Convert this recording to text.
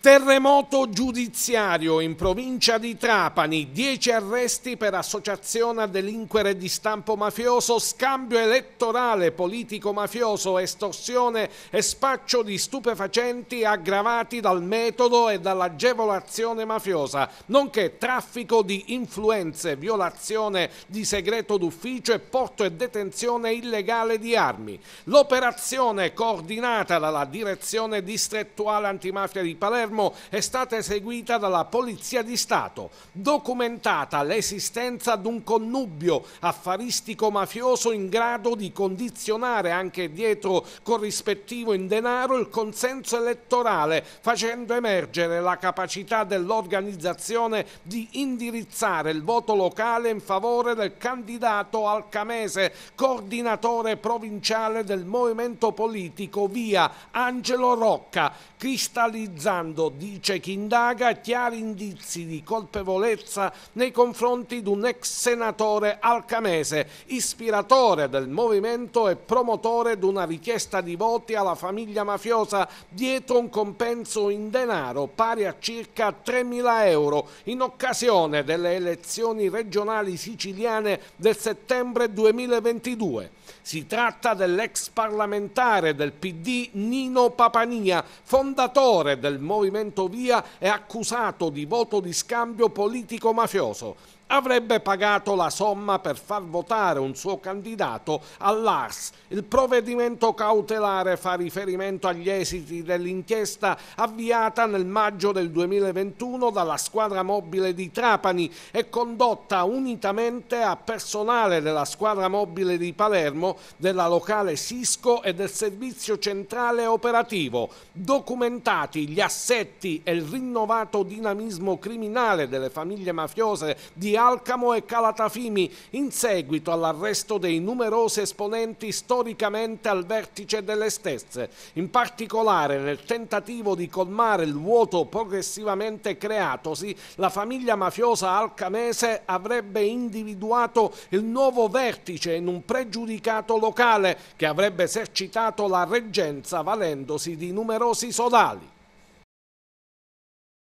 Terremoto giudiziario in provincia di Trapani, 10 arresti per associazione a delinquere di stampo mafioso, scambio elettorale politico-mafioso, estorsione e spaccio di stupefacenti aggravati dal metodo e dall'agevolazione mafiosa, nonché traffico di influenze, violazione di segreto d'ufficio e porto e detenzione illegale di armi. L'operazione coordinata dalla Direzione Distrettuale Antimafia di Palermo Palermo è stata eseguita dalla Polizia di Stato, documentata l'esistenza di un connubio affaristico-mafioso in grado di condizionare anche dietro corrispettivo in denaro il consenso elettorale, facendo emergere la capacità dell'organizzazione di indirizzare il voto locale in favore del candidato alcamese, coordinatore provinciale del movimento politico via Angelo Rocca, cristallizzando riguardo dice chi indaga chiari indizi di colpevolezza nei confronti di un ex senatore alcamese, ispiratore del movimento e promotore di una richiesta di voti alla famiglia mafiosa dietro un compenso in denaro pari a circa 3.000 euro in occasione delle elezioni regionali siciliane del settembre 2022. Si tratta dell'ex parlamentare del PD Nino Papania, fondatore del movimento movimento Via è accusato di voto di scambio politico-mafioso. Avrebbe pagato la somma per far votare un suo candidato all'ARS. Il provvedimento cautelare fa riferimento agli esiti dell'inchiesta avviata nel maggio del 2021 dalla squadra mobile di Trapani e condotta unitamente a personale della squadra mobile di Palermo, della locale Sisco e del servizio centrale operativo. Documentati gli assetti sospetti e il rinnovato dinamismo criminale delle famiglie mafiose di Alcamo e Calatafimi in seguito all'arresto dei numerosi esponenti storicamente al vertice delle stesse, in particolare nel tentativo di colmare il vuoto progressivamente creatosi, la famiglia mafiosa alcamese avrebbe individuato il nuovo vertice in un pregiudicato locale che avrebbe esercitato la reggenza valendosi di numerosi sodali.